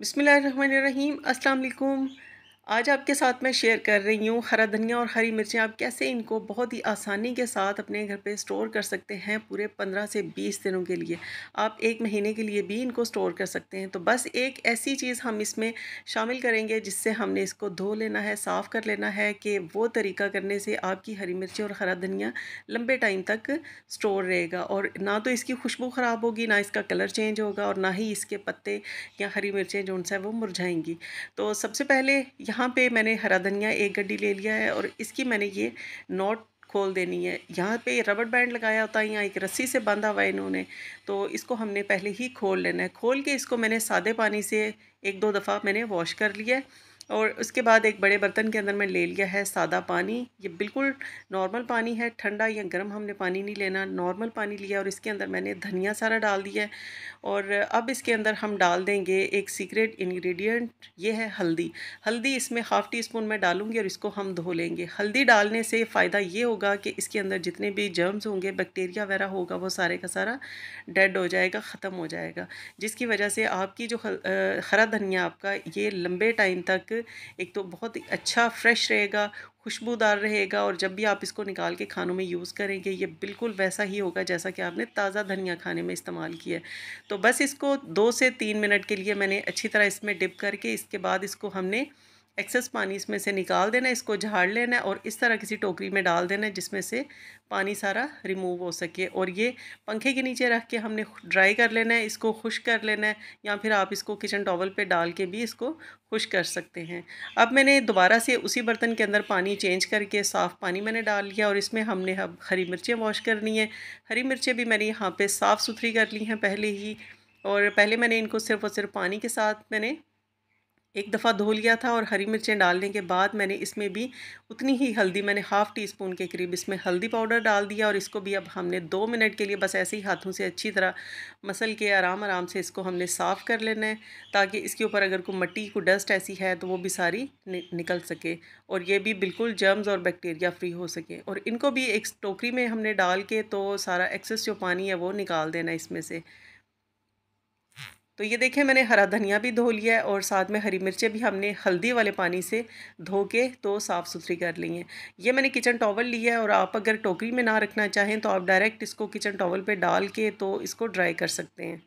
बिसमीम अल्लाम आज आपके साथ मैं शेयर कर रही हूँ हरा धनिया और हरी मिर्चें आप कैसे इनको बहुत ही आसानी के साथ अपने घर पे स्टोर कर सकते हैं पूरे पंद्रह से बीस दिनों के लिए आप एक महीने के लिए भी इनको स्टोर कर सकते हैं तो बस एक ऐसी चीज़ हम इसमें शामिल करेंगे जिससे हमने इसको धो लेना है साफ़ कर लेना है कि वो तरीका करने से आपकी हरी मिर्चें और हरा धनिया लंबे टाइम तक स्टोर रहेगा और ना तो इसकी खुशबू ख़राब होगी ना इसका कलर चेंज होगा और ना ही इसके पत्ते या हरी मिर्चें जो उनसे वो मुरझाएंगी तो सबसे पहले यहाँ यहाँ पे मैंने हरा धनिया एक गड्डी ले लिया है और इसकी मैंने ये नॉट खोल देनी है यहाँ पे रबड़ बैंड लगाया होता है यहाँ एक रस्सी से बांधा हुआ है इन्होंने तो इसको हमने पहले ही खोल लेना है खोल के इसको मैंने सादे पानी से एक दो दफ़ा मैंने वॉश कर लिया है और उसके बाद एक बड़े बर्तन के अंदर मैं ले लिया है सादा पानी ये बिल्कुल नॉर्मल पानी है ठंडा या गर्म हमने पानी नहीं लेना नॉर्मल पानी लिया और इसके अंदर मैंने धनिया सारा डाल दिया है और अब इसके अंदर हम डाल देंगे एक सीक्रेट इन्ग्रीडियंट ये है हल्दी हल्दी इसमें हाफ़ टी स्पून मैं डालूँगी और इसको हम धो लेंगे हल्दी डालने से फ़ायदा ये होगा कि इसके अंदर जितने भी जर्म्स होंगे बैक्टीरिया वगैरह होगा वो सारे का सारा डेड हो जाएगा ख़त्म हो जाएगा जिसकी वजह से आपकी जो हरा धनिया आपका ये लंबे टाइम तक एक तो बहुत ही अच्छा फ्रेश रहेगा खुशबूदार रहेगा और जब भी आप इसको निकाल के खानों में यूज़ करेंगे ये बिल्कुल वैसा ही होगा जैसा कि आपने ताज़ा धनिया खाने में इस्तेमाल किया तो बस इसको दो से तीन मिनट के लिए मैंने अच्छी तरह इसमें डिप करके इसके बाद इसको हमने एक्सेस पानी इसमें से निकाल देना इसको झाड़ लेना है और इस तरह किसी टोकरी में डाल देना जिसमें से पानी सारा रिमूव हो सके और ये पंखे के नीचे रख के हमने ड्राई कर लेना है इसको खुश कर लेना है या फिर आप इसको किचन टॉवल पे डाल के भी इसको खुश कर सकते हैं अब मैंने दोबारा से उसी बर्तन के अंदर पानी चेंज करके साफ़ पानी मैंने डाल लिया और इसमें हमने अब हरी मिर्चें वॉश करनी है हरी मिर्चें भी मैंने यहाँ पर साफ़ सुथरी कर ली हैं पहले ही और पहले मैंने इनको सिर्फ और सिर्फ पानी के साथ मैंने एक दफ़ा धो लिया था और हरी मिर्चें डालने के बाद मैंने इसमें भी उतनी ही हल्दी मैंने हाफ़ टी स्पून के करीब इसमें हल्दी पाउडर डाल दिया और इसको भी अब हमने दो मिनट के लिए बस ऐसे ही हाथों से अच्छी तरह मसल के आराम आराम से इसको हमने साफ़ कर लेना है ताकि इसके ऊपर अगर कोई मट्टी को डस्ट ऐसी है तो वो भी सारी नि निकल सके और ये भी बिल्कुल जर्म्स और बैक्टीरिया फ्री हो सके और इनको भी एक टोकरी में हमने डाल के तो सारा एक्सेस जो पानी है वो निकाल देना इसमें से तो ये देखें मैंने हरा धनिया भी धो लिया है और साथ में हरी मिर्चें भी हमने हल्दी वाले पानी से धो के तो साफ़ सुथरी कर ली हैं ये मैंने किचन टॉवल लिया है और आप अगर टोकरी में ना रखना चाहें तो आप डायरेक्ट इसको किचन टॉवल पे डाल के तो इसको ड्राई कर सकते हैं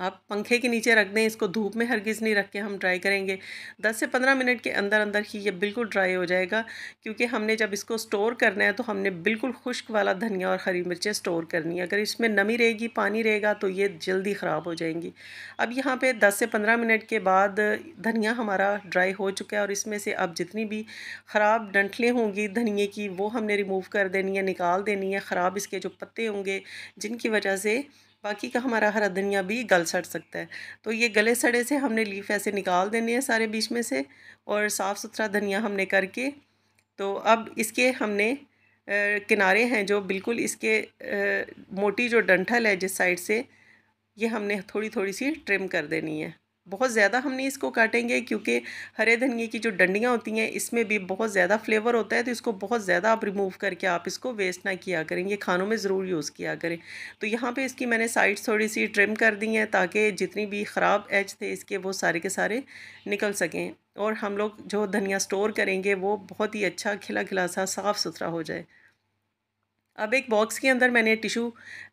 आप पंखे के नीचे रख दें इसको धूप में हरगिज़ नहीं रख के हम ड्राई करेंगे 10 से 15 मिनट के अंदर अंदर ही ये बिल्कुल ड्राई हो जाएगा क्योंकि हमने जब इसको स्टोर करना है तो हमने बिल्कुल खुश्क वाला धनिया और हरी मिर्चें स्टोर करनी है अगर इसमें नमी रहेगी पानी रहेगा तो ये जल्दी ख़राब हो जाएंगी अब यहाँ पर दस से पंद्रह मिनट के बाद धनिया हमारा ड्राई हो चुका है और इसमें से अब जितनी भी ख़राब डंठलें होंगी धनिए की वो हमने रिमूव कर देनी है निकाल देनी है ख़राब इसके जो पत्ते होंगे जिनकी वजह से बाकी का हमारा हरा धनिया भी गल सड़ सकता है तो ये गले सड़े से हमने लीफ ऐसे निकाल देने हैं सारे बीच में से और साफ़ सुथरा धनिया हमने करके तो अब इसके हमने किनारे हैं जो बिल्कुल इसके मोटी जो डंठल है जिस साइड से ये हमने थोड़ी थोड़ी सी ट्रिम कर देनी है बहुत ज़्यादा हम नहीं इसको काटेंगे क्योंकि हरे धनिए की जो डंडियाँ होती हैं इसमें भी बहुत ज़्यादा फ्लेवर होता है तो इसको बहुत ज़्यादा आप रिमूव करके आप इसको वेस्ट ना किया करें ये खानों में ज़रूर यूज़ किया करें तो यहाँ पे इसकी मैंने साइड्स थोड़ी सी ट्रिम कर दी हैं ताकि जितनी भी ख़राब एज थे इसके वो सारे के सारे निकल सकें और हम लोग जो धनिया स्टोर करेंगे वो बहुत ही अच्छा खिला खिला सा साफ़ सुथरा हो जाए अब एक बॉक्स के अंदर मैंने टिशू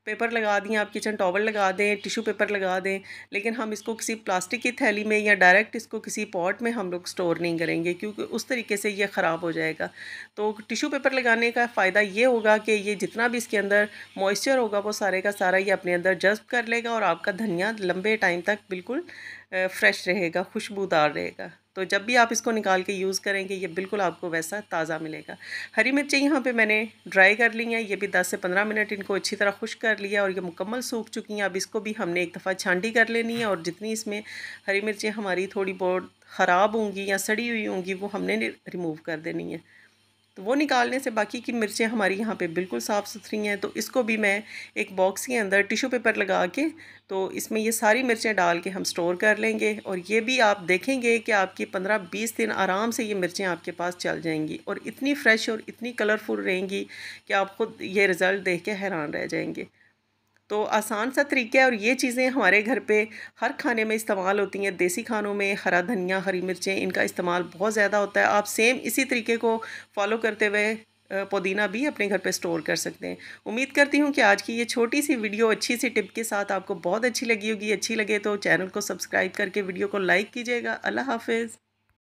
पेपर लगा दिए आप किचन टॉवल लगा दें टिशू पेपर लगा दें लेकिन हम इसको किसी प्लास्टिक की थैली में या डायरेक्ट इसको किसी पॉट में हम लोग स्टोर नहीं करेंगे क्योंकि उस तरीके से ये ख़राब हो जाएगा तो टिशू पेपर लगाने का फ़ायदा ये होगा कि ये जितना भी इसके अंदर मॉइस्चर होगा वो सारे का सारा ये अपने अंदर जज्ब कर लेगा और आपका धनिया लंबे टाइम तक बिल्कुल फ्रेश रहेगा खुशबूदार रहेगा तो जब भी आप इसको निकाल के यूज़ करेंगे ये बिल्कुल आपको वैसा ताज़ा मिलेगा हरी मिर्चें यहाँ पे मैंने ड्राई कर ली हैं ये भी 10 से 15 मिनट इनको अच्छी तरह खुश कर लिया और ये मुकम्मल सूख चुकी हैं अब इसको भी हमने एक दफ़ा छांडी कर लेनी है और जितनी इसमें हरी मिर्चें हमारी थोड़ी बहुत ख़राब होंगी या सड़ी हुई होंगी वो हमने रिमूव कर देनी है तो वो निकालने से बाकी की मिर्चें हमारी यहाँ पे बिल्कुल साफ़ सुथरी हैं तो इसको भी मैं एक बॉक्स के अंदर टिशू पेपर लगा के तो इसमें ये सारी मिर्चें डाल के हम स्टोर कर लेंगे और ये भी आप देखेंगे कि आपकी पंद्रह बीस दिन आराम से ये मिर्चें आपके पास चल जाएंगी और इतनी फ्रेश और इतनी कलरफुल रहेंगी कि आप ख़ुद ये रिज़ल्ट देख के हैरान रह जाएंगे तो आसान सा तरीका है और ये चीज़ें हमारे घर पे हर खाने में इस्तेमाल होती हैं देसी खानों में हरा धनिया हरी मिर्चें इनका इस्तेमाल बहुत ज़्यादा होता है आप सेम इसी तरीके को फॉलो करते हुए पुदीना भी अपने घर पे स्टोर कर सकते हैं उम्मीद करती हूँ कि आज की ये छोटी सी वीडियो अच्छी सी टिप के साथ आपको बहुत अच्छी लगी होगी अच्छी लगे तो चैनल को सब्सक्राइब करके वीडियो को लाइक कीजिएगा अल्लाह हाफिज़